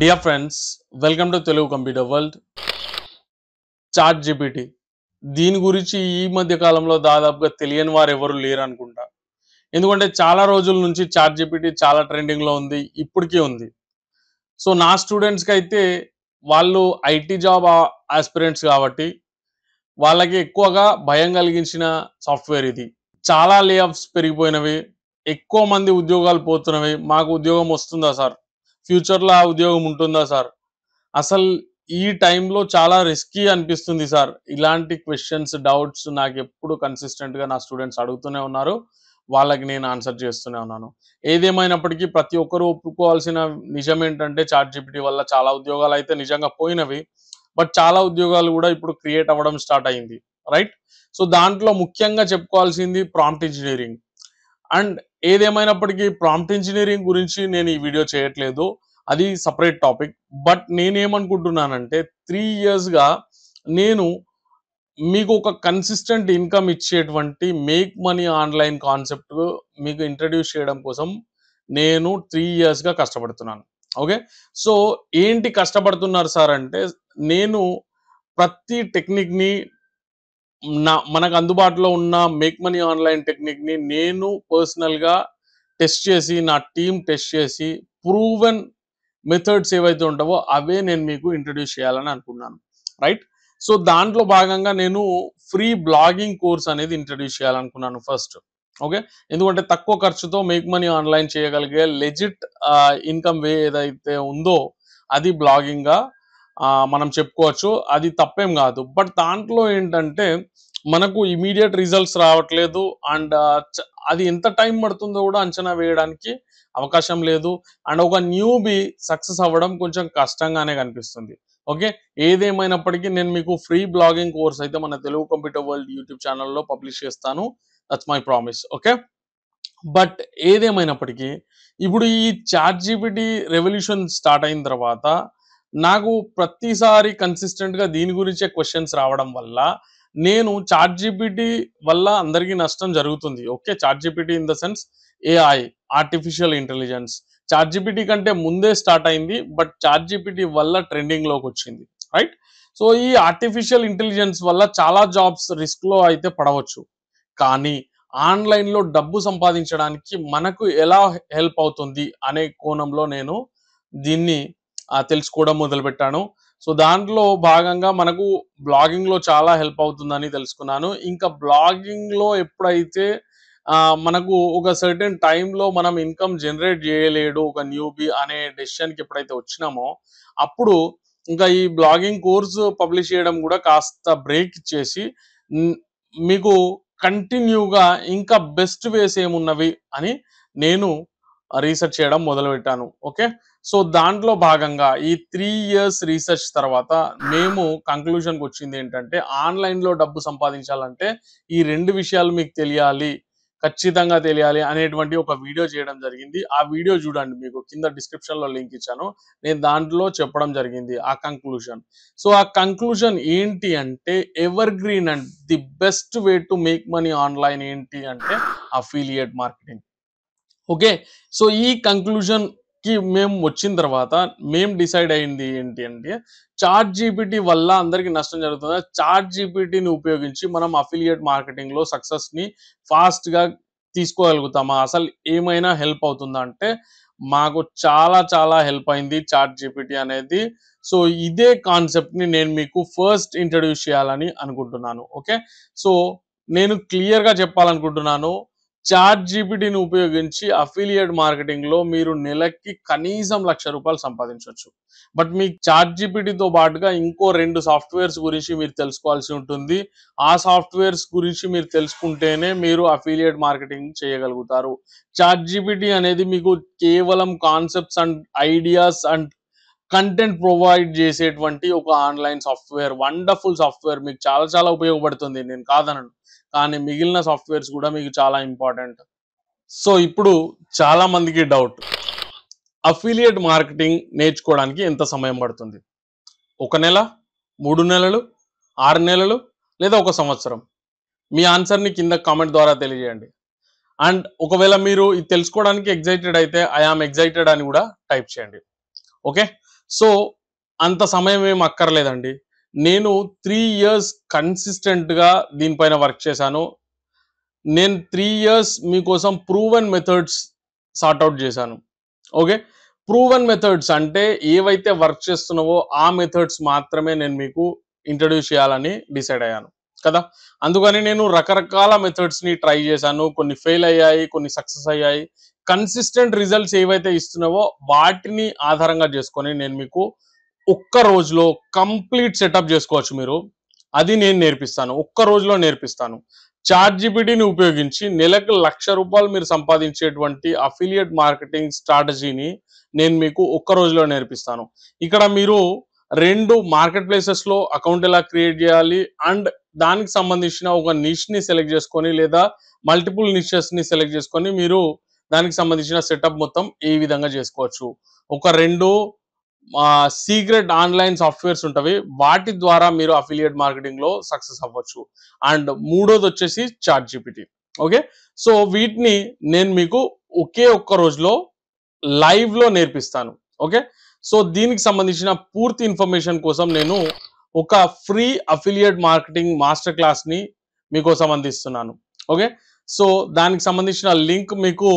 dear friends welcome to Telugu computer world chat GPT దీని గురించి ఈ మధ్య కాలంలో దాదాపుగా తెలియని వారు ఎవరు లేరు అనుకుంటా ఎందుకంటే చాలా రోజుల నుంచి చాట్ జీపీటీ చాలా ట్రెండింగ్లో ఉంది ఇప్పటికీ ఉంది సో నా స్టూడెంట్స్కి అయితే వాళ్ళు ఐటీ జాబ్ ఆస్పిరెంట్స్ కాబట్టి వాళ్ళకి ఎక్కువగా భయం కలిగించిన సాఫ్ట్వేర్ ఇది చాలా లేఅఫ్స్ పెరిగిపోయినవి ఎక్కువ మంది ఉద్యోగాలు పోతున్నవి మాకు ఉద్యోగం వస్తుందా సార్ ఫ్యూచర్లో ఆ ఉద్యోగం ఉంటుందా సార్ అసలు ఈ టైంలో చాలా రిస్కీ అనిపిస్తుంది సార్ ఇలాంటి క్వశ్చన్స్ డౌట్స్ నాకు ఎప్పుడు కన్సిస్టెంట్గా నా స్టూడెంట్స్ అడుగుతూనే ఉన్నారు వాళ్ళకి నేను ఆన్సర్ చేస్తూనే ఉన్నాను ఏదేమైనప్పటికీ ప్రతి ఒక్కరు ఒప్పుకోవాల్సిన నిజం ఏంటంటే చాట్ జీపీటీ వల్ల చాలా ఉద్యోగాలు అయితే నిజంగా పోయినవి బట్ చాలా ఉద్యోగాలు కూడా ఇప్పుడు క్రియేట్ అవ్వడం స్టార్ట్ అయింది రైట్ సో దాంట్లో ముఖ్యంగా చెప్పుకోవాల్సింది ప్రాంప్ట్ ఇంజనీరింగ్ అండ్ ఏదేమైనప్పటికీ ప్రాంప్ట్ ఇంజనీరింగ్ గురించి నేను ఈ వీడియో చేయట్లేదు అది సపరేట్ టాపిక్ బట్ నేనేమనుకుంటున్నానంటే త్రీ ఇయర్స్గా నేను మీకు ఒక కన్సిస్టెంట్ ఇన్కమ్ ఇచ్చేటువంటి మేక్ మనీ ఆన్లైన్ కాన్సెప్ట్ మీకు ఇంట్రడ్యూస్ చేయడం కోసం నేను త్రీ ఇయర్స్గా కష్టపడుతున్నాను ఓకే సో ఏంటి కష్టపడుతున్నారు సార్ అంటే నేను ప్రతి టెక్నిక్ని నా మనకు అందుబాటులో ఉన్న మేక్ మనీ ఆన్లైన్ టెక్నిక్ని నేను పర్సనల్గా టెస్ట్ చేసి నా టీం టెస్ట్ చేసి ప్రూవెన్ మెథడ్స్ ఏవైతే ఉంటావో అవే నేను మీకు ఇంట్రడ్యూస్ చేయాలని అనుకున్నాను రైట్ సో దాంట్లో భాగంగా నేను ఫ్రీ బ్లాగింగ్ కోర్స్ అనేది ఇంట్రడ్యూస్ చేయాలనుకున్నాను ఫస్ట్ ఓకే ఎందుకంటే తక్కువ ఖర్చుతో మేక్ మనీ ఆన్లైన్ చేయగలిగే లెజిట్ ఇన్కమ్ వే ఏదైతే ఉందో అది బ్లాగింగ్గా మనం చెప్పుకోవచ్చు అది తప్పేం కాదు బట్ దాంట్లో ఏంటంటే మనకు ఇమీడియట్ రిజల్ట్స్ రావట్లేదు అండ్ అది ఎంత టైం పడుతుందో కూడా అంచనా వేయడానికి అవకాశం లేదు అండ్ ఒక న్యూ బీ సక్సెస్ అవ్వడం కొంచెం కష్టంగానే కనిపిస్తుంది ఓకే ఏదేమైనప్పటికీ నేను మీకు ఫ్రీ బ్లాగింగ్ కోర్స్ అయితే మన తెలుగు కంప్యూటర్ వరల్డ్ యూట్యూబ్ ఛానల్లో పబ్లిష్ చేస్తాను that's my promise okay but ఏదేమైనప్పటికీ ఇప్పుడు ఈ చార్జీబిటీ జీబీటీ రెవల్యూషన్ స్టార్ట్ అయిన తర్వాత నాకు ప్రతిసారి కన్సిస్టెంట్గా దీని గురించే క్వశ్చన్స్ రావడం వల్ల నేను చార్ట్ జీపీటీ వల్ల అందరికీ నష్టం జరుగుతుంది okay chat GPT in the sense AI artificial intelligence chat GPT కంటే ముందే స్టార్ట్ అయింది బట్ చార్ట్ జీపీటీ వల్ల ట్రెండింగ్లోకి వచ్చింది రైట్ సో ఈ ఆర్టిఫిషియల్ ఇంటెలిజెన్స్ వల్ల చాలా జాబ్స్ రిస్క్లో అయితే పడవచ్చు కానీ ఆన్లైన్లో డబ్బు సంపాదించడానికి మనకు ఎలా హెల్ప్ అవుతుంది అనే కోణంలో నేను దీన్ని తెలుసుకోవడం మొదలుపెట్టాను సో దాంట్లో భాగంగా మనకు బ్లాగింగ్లో చాలా హెల్ప్ అవుతుందని తెలుసుకున్నాను ఇంకా బ్లాగింగ్లో ఎప్పుడైతే మనకు ఒక సర్టెన్ టైంలో మనం ఇన్కమ్ జనరేట్ చేయలేడు ఒక న్యూబీ అనే డెసిషన్కి ఎప్పుడైతే వచ్చినామో అప్పుడు ఇంకా ఈ బ్లాగింగ్ కోర్సు పబ్లిష్ చేయడం కూడా కాస్త బ్రేక్ ఇచ్చేసి మీకు కంటిన్యూగా ఇంకా బెస్ట్ వేస్ ఏమున్నవి అని నేను రీసెర్చ్ చేయడం మొదలుపెట్టాను ఓకే సో దాంట్లో భాగంగా ఈ త్రీ ఇయర్స్ రీసెర్చ్ తర్వాత మేము కంక్లూషన్కి వచ్చింది ఏంటంటే ఆన్లైన్లో డబ్బు సంపాదించాలంటే ఈ రెండు విషయాలు మీకు తెలియాలి ఖచ్చితంగా తెలియాలి అనేటువంటి ఒక వీడియో చేయడం జరిగింది ఆ వీడియో చూడండి మీకు కింద డిస్క్రిప్షన్లో లింక్ ఇచ్చాను నేను దాంట్లో చెప్పడం జరిగింది ఆ కంక్లూషన్ సో ఆ కంక్లూషన్ ఏంటి అంటే evergreen and the best way to make money online ఏంటి అంటే అఫిలియేట్ మార్కెటింగ్ ఓకే సో ఈ కంక్లూజన్ కి మేము వచ్చిన తర్వాత మేము డిసైడ్ అయింది ఏంటి అంటే చార్ట్ జీపీటీ వల్ల అందరికీ నష్టం జరుగుతుంది చార్ట్ జీపీటీని ఉపయోగించి మనం అఫిలియేట్ మార్కెటింగ్లో సక్సెస్ని ఫాస్ట్గా తీసుకోగలుగుతామా అసలు ఏమైనా హెల్ప్ అవుతుందా అంటే మాకు చాలా చాలా హెల్ప్ అయింది చార్ట్ జీపీటీ అనేది సో ఇదే కాన్సెప్ట్ని నేను మీకు ఫస్ట్ ఇంట్రడ్యూస్ చేయాలని అనుకుంటున్నాను ఓకే సో నేను క్లియర్గా చెప్పాలనుకుంటున్నాను చార్ట్ జీపీటీని ఉపయోగించి అఫిలియేట్ మార్కెటింగ్లో మీరు నెలకి కనీసం లక్ష రూపాయలు సంపాదించవచ్చు బట్ మీ చార్ట్ జీపీటీతో పాటుగా ఇంకో రెండు సాఫ్ట్వేర్స్ గురించి మీరు తెలుసుకోవాల్సి ఉంటుంది ఆ సాఫ్ట్వేర్స్ గురించి మీరు తెలుసుకుంటేనే మీరు అఫిలియేట్ మార్కెటింగ్ చేయగలుగుతారు చార్ట్ జీపీటీ అనేది మీకు కేవలం concepts and ideas and content provide చేసేటువంటి ఒక ఆన్లైన్ సాఫ్ట్వేర్ వండర్ఫుల్ సాఫ్ట్వేర్ మీకు చాలా చాలా ఉపయోగపడుతుంది నేను కాదనను కానీ మిగిలిన సాఫ్ట్వేర్స్ కూడా మీకు చాలా ఇంపార్టెంట్ సో ఇప్పుడు చాలా మందికి డౌట్ అఫిలియేట్ మార్కెటింగ్ నేర్చుకోవడానికి ఎంత సమయం పడుతుంది ఒక నెల మూడు నెలలు ఆరు నెలలు లేదా ఒక సంవత్సరం మీ ఆన్సర్ని కింద కామెంట్ ద్వారా తెలియజేయండి అండ్ ఒకవేళ మీరు ఇది తెలుసుకోవడానికి ఎగ్జైటెడ్ అయితే ఐఆమ్ ఎగ్జైటెడ్ అని కూడా టైప్ చేయండి ఓకే సో అంత సమయం ఏం అక్కర్లేదండి నేను త్రీ ఇయర్స్ కన్సిస్టెంట్గా దీనిపైన వర్క్ చేశాను నేను త్రీ ఇయర్స్ మీకోసం ప్రూవెన్ మెథడ్స్ సార్ట్అవుట్ చేశాను ఓకే ప్రూవెన్ మెథడ్స్ అంటే ఏవైతే వర్క్ చేస్తున్నావో ఆ మెథడ్స్ మాత్రమే నేను మీకు ఇంట్రడ్యూస్ చేయాలని డిసైడ్ అయ్యాను కదా అందుకని నేను రకరకాల మెథడ్స్ని ట్రై చేశాను కొన్ని ఫెయిల్ అయ్యాయి కొన్ని సక్సెస్ అయ్యాయి కన్సిస్టెంట్ రిజల్ట్స్ ఏవైతే ఇస్తున్నావో వాటిని ఆధారంగా చేసుకొని నేను మీకు ఒక్క రోజులో కంప్లీట్ సెటప్ చేసుకోవచ్చు మీరు అది నేను నేర్పిస్తాను ఒక్క రోజులో నేర్పిస్తాను చార్ట్ జీబీటీని ఉపయోగించి నెలకు లక్ష రూపాయలు మీరు సంపాదించేటువంటి అఫిలియట్ మార్కెటింగ్ స్ట్రాటజీని నేను మీకు ఒక్క రోజులో నేర్పిస్తాను ఇక్కడ మీరు రెండు మార్కెట్ ప్లేసెస్లో అకౌంట్ ఎలా క్రియేట్ చేయాలి అండ్ దానికి సంబంధించిన ఒక నిష్ని సెలెక్ట్ చేసుకొని లేదా మల్టిపుల్ నిషెస్ని సెలెక్ట్ చేసుకొని మీరు దానికి సంబంధించిన సెటప్ మొత్తం ఏ విధంగా చేసుకోవచ్చు ఒక రెండు సీక్రెట్ ఆన్లైన్ సాఫ్ట్వేర్స్ ఉంటవి వాటి ద్వారా మీరు అఫిలియేట్ మార్కెటింగ్లో సక్సెస్ అవ్వచ్చు అండ్ మూడోది వచ్చేసి చాట్ జీపీటీ ఓకే సో వీటిని నేను మీకు ఒకే ఒక్క రోజులో లైవ్లో నేర్పిస్తాను ఓకే సో దీనికి సంబంధించిన పూర్తి ఇన్ఫర్మేషన్ కోసం నేను ఒక ఫ్రీ అఫిలియేట్ మార్కెటింగ్ మాస్టర్ క్లాస్ని మీకోసం అందిస్తున్నాను ఓకే సో దానికి సంబంధించిన లింక్ మీకు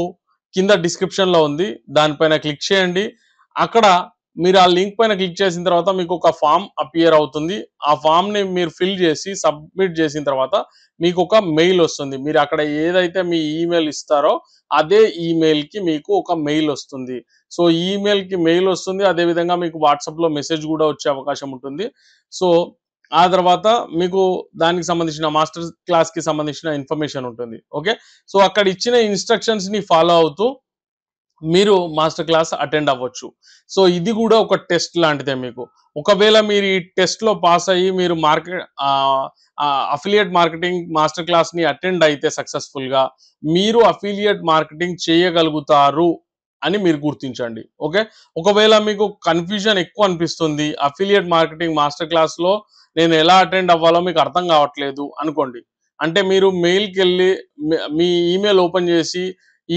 కింద డిస్క్రిప్షన్లో ఉంది దానిపైన క్లిక్ చేయండి అక్కడ మీరు ఆ లింక్ పైన క్లిక్ చేసిన తర్వాత మీకు ఒక ఫామ్ అపియర్ అవుతుంది ఆ ఫామ్ని మీరు ఫిల్ చేసి సబ్మిట్ చేసిన తర్వాత మీకు ఒక మెయిల్ వస్తుంది మీరు అక్కడ ఏదైతే మీ ఈమెయిల్ ఇస్తారో అదే ఈమెయిల్కి మీకు ఒక మెయిల్ వస్తుంది సో ఈమెయిల్కి మెయిల్ వస్తుంది అదేవిధంగా మీకు వాట్సాప్లో మెసేజ్ కూడా వచ్చే అవకాశం ఉంటుంది సో ఆ తర్వాత మీకు దానికి సంబంధించిన మాస్టర్ క్లాస్కి సంబంధించిన ఇన్ఫర్మేషన్ ఉంటుంది ఓకే సో అక్కడ ఇచ్చిన ఇన్స్ట్రక్షన్స్ని ఫాలో అవుతూ మీరు మాస్టర్ క్లాస్ అటెండ్ అవ్వచ్చు సో ఇది కూడా ఒక టెస్ట్ లాంటిదే మీకు ఒకవేళ మీరు ఈ టెస్ట్లో పాస్ అయ్యి మీరు మార్కెట్ అఫిలియేట్ మార్కెటింగ్ మాస్టర్ క్లాస్ని అటెండ్ అయితే సక్సెస్ఫుల్గా మీరు అఫిలియేట్ మార్కెటింగ్ చేయగలుగుతారు అని మీరు గుర్తించండి ఓకే ఒకవేళ మీకు కన్ఫ్యూజన్ ఎక్కువ అనిపిస్తుంది అఫిలియేట్ మార్కెటింగ్ మాస్టర్ క్లాస్లో నేను ఎలా అటెండ్ అవ్వాలో మీకు అర్థం కావట్లేదు అనుకోండి అంటే మీరు మెయిల్కి వెళ్ళి మీ ఈమెయిల్ ఓపెన్ చేసి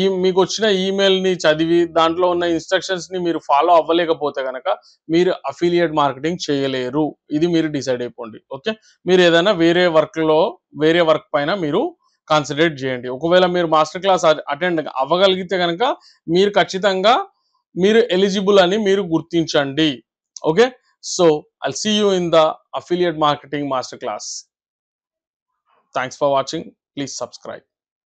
ఈ మీకు వచ్చిన ఈమెయిల్ని చదివి దాంట్లో ఉన్న ఇన్స్ట్రక్షన్స్ని మీరు ఫాలో అవ్వలేకపోతే కనుక మీరు అఫిలియేట్ మార్కెటింగ్ చేయలేరు ఇది మీరు డిసైడ్ అయిపోండి ఓకే మీరు ఏదైనా వేరే వర్క్లో వేరే వర్క్ పైన మీరు కాన్సన్ట్రేట్ చేయండి ఒకవేళ మీరు మాస్టర్ క్లాస్ అటెండ్ అవ్వగలిగితే కనుక మీరు ఖచ్చితంగా మీరు ఎలిజిబుల్ అని మీరు గుర్తించండి okay so I see you in the affiliate marketing master class thanks for watching please subscribe